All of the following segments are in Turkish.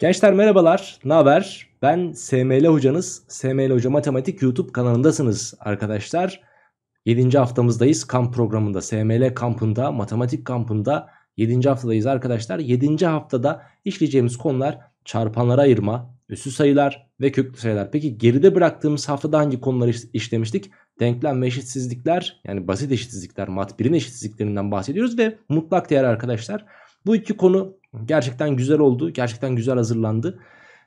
Gençler merhabalar, ne haber? Ben SML hocanız. SML Hoca Matematik YouTube kanalındasınız arkadaşlar. 7. haftamızdayız kamp programında, SML kampında, matematik kampında 7. haftadayız arkadaşlar. 7. haftada işleyeceğimiz konular çarpanlara ayırma, üssü sayılar ve köklü sayılar. Peki geride bıraktığımız haftada hangi konuları işlemiştik? Denklem ve eşitsizlikler yani basit eşitsizlikler, mat 1'in eşitsizliklerinden bahsediyoruz ve mutlak değer arkadaşlar. Bu iki konu Gerçekten güzel oldu. Gerçekten güzel hazırlandı.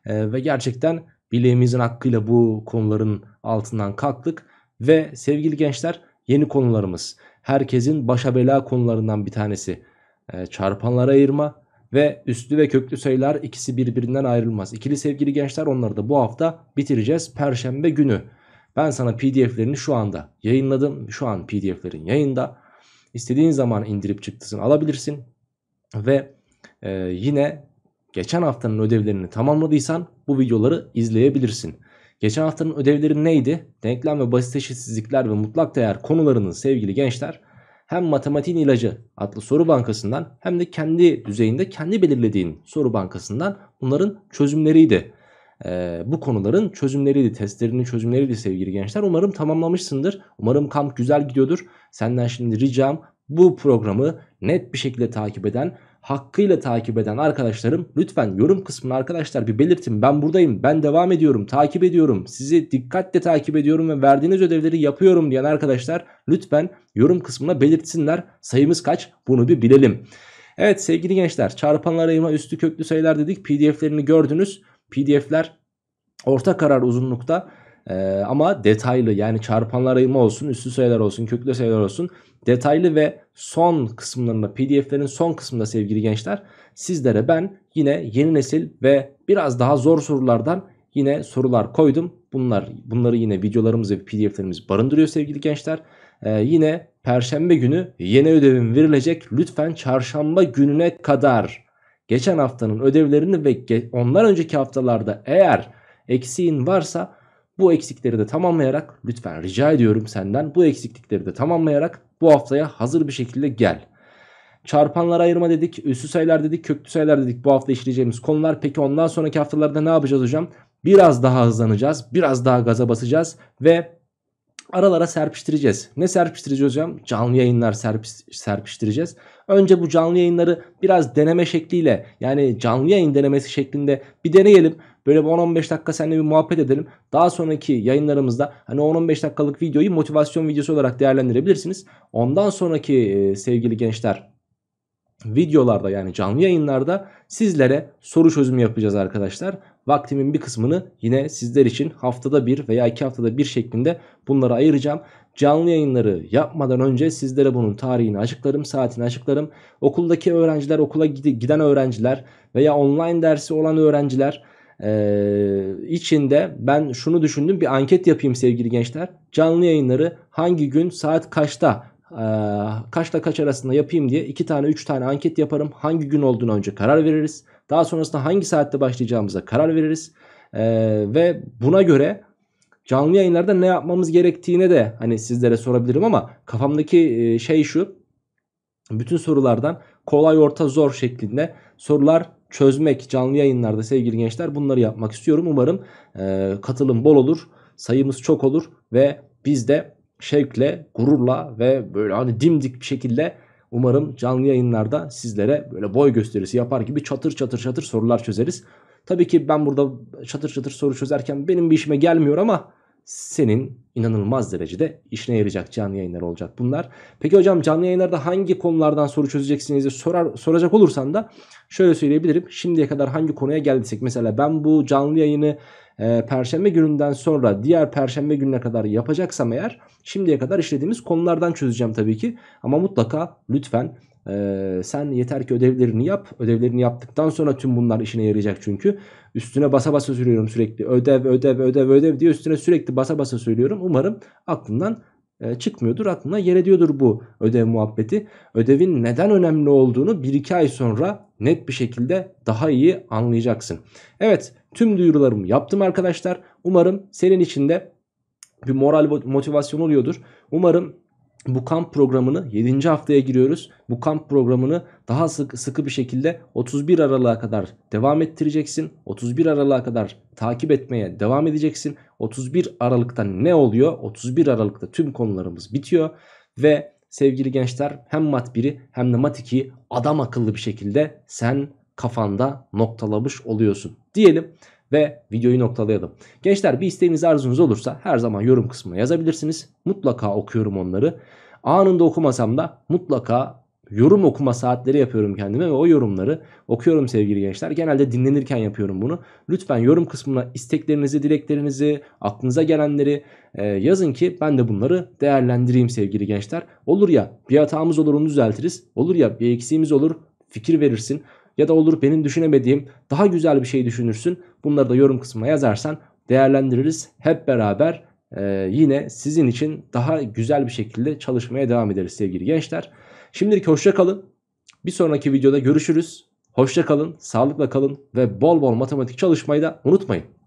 E, ve gerçekten bileğimizin hakkıyla bu konuların altından kalktık. Ve sevgili gençler yeni konularımız. Herkesin başa bela konularından bir tanesi. E, çarpanlara ayırma ve üstlü ve köklü sayılar ikisi birbirinden ayrılmaz. İkili sevgili gençler onları da bu hafta bitireceğiz. Perşembe günü. Ben sana pdf'lerini şu anda yayınladım. Şu an pdf'lerin yayında. İstediğin zaman indirip çıktısını alabilirsin. Ve ee, yine geçen haftanın ödevlerini tamamladıysan bu videoları izleyebilirsin. Geçen haftanın ödevleri neydi? Denklem ve basit eşitsizlikler ve mutlak değer konularının sevgili gençler hem matematiğin ilacı adlı soru bankasından hem de kendi düzeyinde kendi belirlediğin soru bankasından bunların çözümleriydi. Ee, bu konuların çözümleriydi, testlerinin çözümleriydi sevgili gençler. Umarım tamamlamışsındır. Umarım kamp güzel gidiyordur. Senden şimdi ricam bu programı net bir şekilde takip eden hakkıyla takip eden arkadaşlarım lütfen yorum kısmına arkadaşlar bir belirtin. Ben buradayım, ben devam ediyorum, takip ediyorum, sizi dikkatle takip ediyorum ve verdiğiniz ödevleri yapıyorum diyen arkadaşlar lütfen yorum kısmına belirtsinler. Sayımız kaç bunu bir bilelim. Evet sevgili gençler çarpanlar ayıma üstü köklü sayılar dedik pdf'lerini gördünüz. Pdf'ler orta karar uzunlukta ee, ama detaylı yani çarpanlar ayırma olsun, üstü sayılar olsun, köklü sayılar olsun. Detaylı ve son kısımlarında pdf'lerin son kısmında sevgili gençler sizlere ben yine yeni nesil ve biraz daha zor sorulardan yine sorular koydum. Bunlar bunları yine videolarımız ve pdf'lerimiz barındırıyor sevgili gençler. Ee, yine perşembe günü yeni ödevim verilecek. Lütfen çarşamba gününe kadar geçen haftanın ödevlerini ve ondan önceki haftalarda eğer eksiğin varsa bu eksikleri de tamamlayarak lütfen rica ediyorum senden bu eksiklikleri de tamamlayarak bu haftaya hazır bir şekilde gel. Çarpanlara ayırma dedik, üssü sayılar dedik, köklü sayılar dedik bu hafta işleyeceğimiz konular. Peki ondan sonraki haftalarda ne yapacağız hocam? Biraz daha hızlanacağız, biraz daha gaza basacağız ve aralara serpiştireceğiz. Ne serpiştireceğiz hocam? Canlı yayınlar serpiştireceğiz. Önce bu canlı yayınları biraz deneme şekliyle yani canlı yayın denemesi şeklinde bir deneyelim. Böyle 10-15 dakika seninle bir muhabbet edelim. Daha sonraki yayınlarımızda hani 10-15 dakikalık videoyu motivasyon videosu olarak değerlendirebilirsiniz. Ondan sonraki e, sevgili gençler videolarda yani canlı yayınlarda sizlere soru çözümü yapacağız arkadaşlar. Vaktimin bir kısmını yine sizler için haftada bir veya iki haftada bir şeklinde bunlara ayıracağım. Canlı yayınları yapmadan önce sizlere bunun tarihini açıklarım, saatini açıklarım. Okuldaki öğrenciler, okula giden öğrenciler veya online dersi olan öğrenciler ee, içinde ben şunu düşündüm bir anket yapayım sevgili gençler. Canlı yayınları hangi gün saat kaçta e, kaçta kaç arasında yapayım diye iki tane üç tane anket yaparım. Hangi gün olduğunu önce karar veririz. Daha sonrasında hangi saatte başlayacağımıza karar veririz. Ee, ve buna göre canlı yayınlarda ne yapmamız gerektiğine de hani sizlere sorabilirim ama kafamdaki e, şey şu. Bütün sorulardan kolay orta zor şeklinde sorular çözmek canlı yayınlarda sevgili gençler bunları yapmak istiyorum. Umarım e, katılım bol olur, sayımız çok olur ve biz de şevkle, gururla ve böyle hani dimdik bir şekilde umarım canlı yayınlarda sizlere böyle boy gösterisi yapar gibi çatır çatır çatır sorular çözeriz. Tabii ki ben burada çatır çatır soru çözerken benim bir işime gelmiyor ama senin inanılmaz derecede işine yarayacak canlı yayınlar olacak bunlar. Peki hocam canlı yayınlarda hangi konulardan soru çözeceksiniz diye sorar, soracak olursan da şöyle söyleyebilirim. Şimdiye kadar hangi konuya geldiysek mesela ben bu canlı yayını e, perşembe gününden sonra diğer perşembe gününe kadar yapacaksam eğer şimdiye kadar işlediğimiz konulardan çözeceğim tabii ki. Ama mutlaka lütfen ee, sen yeter ki ödevlerini yap. Ödevlerini yaptıktan sonra tüm bunlar işine yarayacak çünkü. Üstüne basa basa söylüyorum sürekli. Ödev, ödev, ödev, ödev diye üstüne sürekli basa basa söylüyorum. Umarım aklından e, çıkmıyordur. Aklına yer ediyordur bu ödev muhabbeti. Ödevin neden önemli olduğunu 1-2 ay sonra net bir şekilde daha iyi anlayacaksın. Evet tüm duyurularımı yaptım arkadaşlar. Umarım senin için de bir moral motivasyon oluyordur. Umarım bu kamp programını 7. haftaya giriyoruz. Bu kamp programını daha sık, sıkı bir şekilde 31 Aralık'a kadar devam ettireceksin. 31 Aralık'a kadar takip etmeye devam edeceksin. 31 Aralık'ta ne oluyor? 31 Aralık'ta tüm konularımız bitiyor ve sevgili gençler hem mat 1'i hem de mat 2'yi adam akıllı bir şekilde sen kafanda noktalamış oluyorsun. Diyelim ve videoyu noktalayalım. Gençler bir isteğiniz arzunuz olursa her zaman yorum kısmına yazabilirsiniz. Mutlaka okuyorum onları. Anında okumasam da mutlaka yorum okuma saatleri yapıyorum kendime ve o yorumları okuyorum sevgili gençler. Genelde dinlenirken yapıyorum bunu. Lütfen yorum kısmına isteklerinizi, dileklerinizi, aklınıza gelenleri e, yazın ki ben de bunları değerlendireyim sevgili gençler. Olur ya bir hatamız olur onu düzeltiriz. Olur ya bir eksiğimiz olur fikir verirsin ya da olur benim düşünemediğim daha güzel bir şey düşünürsün. Bunları da yorum kısmına yazarsan değerlendiririz. Hep beraber e, yine sizin için daha güzel bir şekilde çalışmaya devam ederiz sevgili gençler. Şimdilik hoşçakalın. Bir sonraki videoda görüşürüz. Hoşçakalın. sağlıkla kalın ve bol bol matematik çalışmayı da unutmayın.